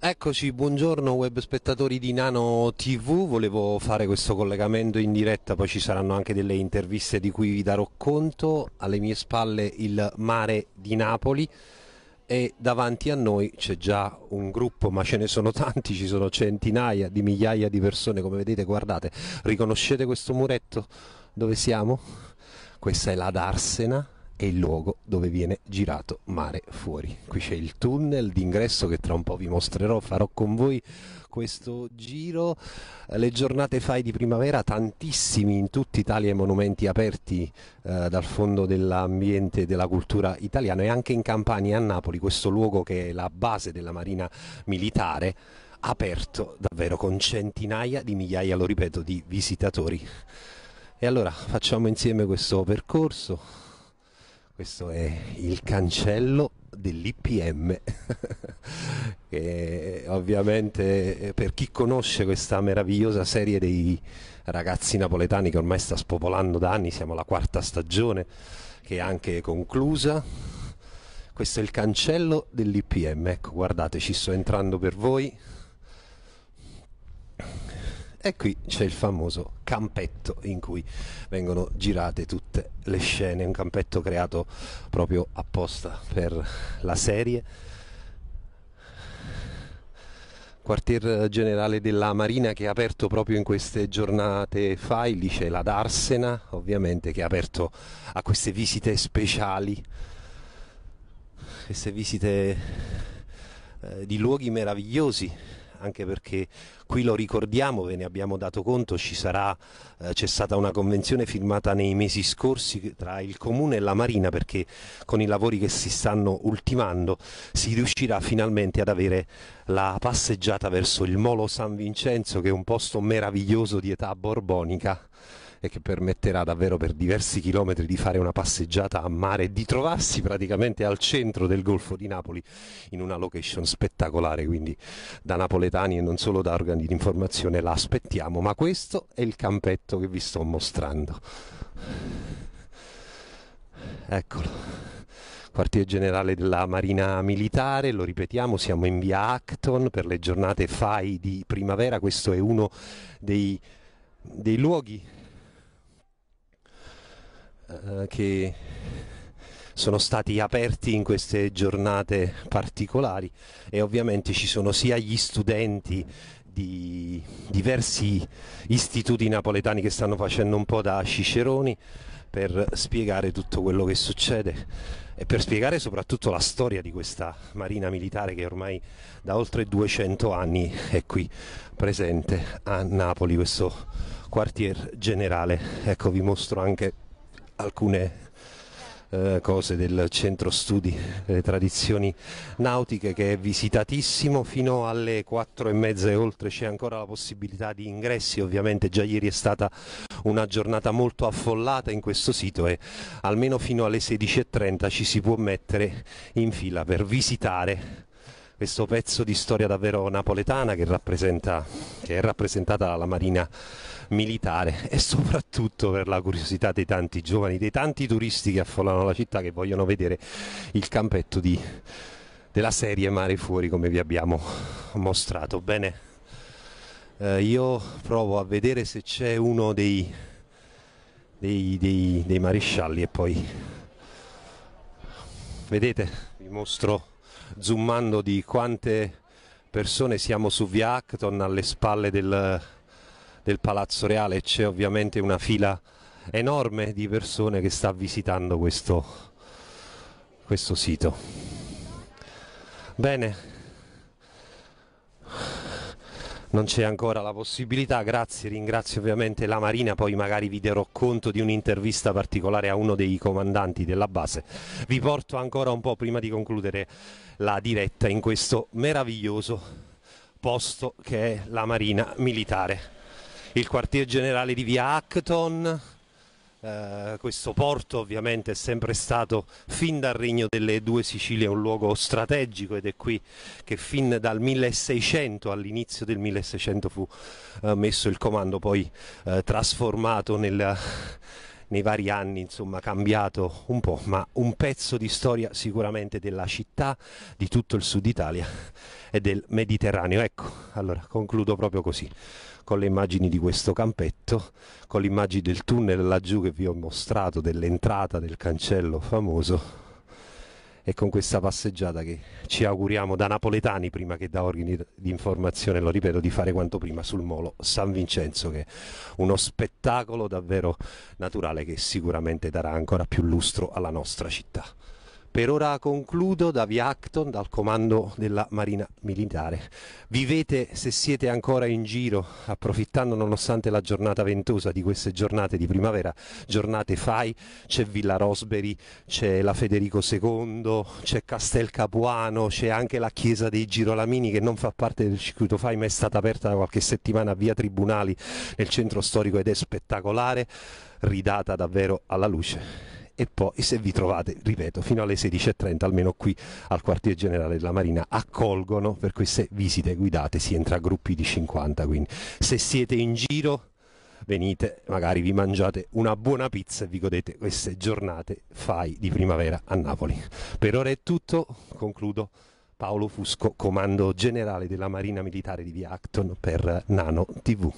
Eccoci, buongiorno web spettatori di Nano TV, volevo fare questo collegamento in diretta, poi ci saranno anche delle interviste di cui vi darò conto, alle mie spalle il mare di Napoli e davanti a noi c'è già un gruppo, ma ce ne sono tanti, ci sono centinaia di migliaia di persone, come vedete guardate, riconoscete questo muretto dove siamo? Questa è la Darsena, è il luogo dove viene girato Mare Fuori. Qui c'è il tunnel d'ingresso che tra un po' vi mostrerò, farò con voi questo giro. Le giornate fai di primavera, tantissimi in tutta Italia monumenti aperti eh, dal fondo dell'ambiente e della cultura italiana e anche in Campania a Napoli, questo luogo che è la base della Marina Militare aperto davvero con centinaia di migliaia, lo ripeto, di visitatori. E allora facciamo insieme questo percorso, questo è il cancello dell'IPM che ovviamente eh, per chi conosce questa meravigliosa serie dei ragazzi napoletani che ormai sta spopolando da anni, siamo alla quarta stagione che è anche conclusa. Questo è il cancello dell'IPM, ecco guardate ci sto entrando per voi e qui c'è il famoso campetto in cui vengono girate tutte le scene, un campetto creato proprio apposta per la serie. Quartier generale della Marina che è aperto proprio in queste giornate fa, lì c'è la Darsena ovviamente che è aperto a queste visite speciali, queste visite eh, di luoghi meravigliosi anche perché qui lo ricordiamo, ve ne abbiamo dato conto, sarà, eh, c'è stata una convenzione firmata nei mesi scorsi tra il Comune e la Marina perché con i lavori che si stanno ultimando si riuscirà finalmente ad avere la passeggiata verso il Molo San Vincenzo che è un posto meraviglioso di età borbonica e che permetterà davvero per diversi chilometri di fare una passeggiata a mare e di trovarsi praticamente al centro del Golfo di Napoli in una location spettacolare, quindi da napoletani e non solo da organi di informazione la aspettiamo, ma questo è il campetto che vi sto mostrando. Eccolo quartier generale della Marina Militare, lo ripetiamo, siamo in via Acton per le giornate FAI di primavera, questo è uno dei, dei luoghi eh, che sono stati aperti in queste giornate particolari e ovviamente ci sono sia gli studenti di diversi istituti napoletani che stanno facendo un po' da ciceroni per spiegare tutto quello che succede e per spiegare soprattutto la storia di questa marina militare che ormai da oltre 200 anni è qui presente a Napoli, questo quartier generale. Ecco, vi mostro anche alcune eh, cose del centro studi delle tradizioni nautiche che è visitatissimo fino alle quattro e mezza e oltre c'è ancora la possibilità di ingressi ovviamente già ieri è stata una giornata molto affollata in questo sito e almeno fino alle 16.30 ci si può mettere in fila per visitare questo pezzo di storia davvero napoletana che, che è rappresentata dalla Marina militare e soprattutto per la curiosità dei tanti giovani, dei tanti turisti che affollano la città che vogliono vedere il campetto di, della serie Mare Fuori come vi abbiamo mostrato. Bene, eh, io provo a vedere se c'è uno dei, dei, dei, dei marescialli e poi vedete vi mostro zoomando di quante persone siamo su via Acton alle spalle del, del Palazzo Reale c'è ovviamente una fila enorme di persone che sta visitando questo, questo sito. Bene, non c'è ancora la possibilità, grazie, ringrazio ovviamente la Marina, poi magari vi darò conto di un'intervista particolare a uno dei comandanti della base. Vi porto ancora un po' prima di concludere la diretta in questo meraviglioso posto che è la Marina Militare. Il quartier generale di via Acton, eh, questo porto ovviamente è sempre stato fin dal Regno delle Due Sicilie un luogo strategico ed è qui che fin dal 1600, all'inizio del 1600 fu uh, messo il comando, poi uh, trasformato nel nei vari anni insomma cambiato un po', ma un pezzo di storia sicuramente della città, di tutto il sud Italia e del Mediterraneo. Ecco, allora concludo proprio così, con le immagini di questo campetto, con le immagini del tunnel laggiù che vi ho mostrato, dell'entrata del cancello famoso e con questa passeggiata che ci auguriamo da napoletani prima che da organi di informazione, lo ripeto, di fare quanto prima sul molo San Vincenzo che è uno spettacolo davvero naturale che sicuramente darà ancora più lustro alla nostra città. Per ora concludo da via Acton, dal comando della Marina Militare. Vivete se siete ancora in giro, approfittando nonostante la giornata ventosa di queste giornate di primavera, giornate fai, c'è Villa Rosberi, c'è la Federico II, c'è Castel Capuano, c'è anche la chiesa dei Girolamini che non fa parte del circuito fai ma è stata aperta da qualche settimana a via Tribunali nel centro storico ed è spettacolare, ridata davvero alla luce e poi se vi trovate, ripeto, fino alle 16.30 almeno qui al quartier generale della Marina accolgono per queste visite guidate, si entra a gruppi di 50, quindi se siete in giro venite, magari vi mangiate una buona pizza e vi godete queste giornate fai di primavera a Napoli. Per ora è tutto, concludo. Paolo Fusco, comando generale della Marina Militare di Via Acton per Nano TV.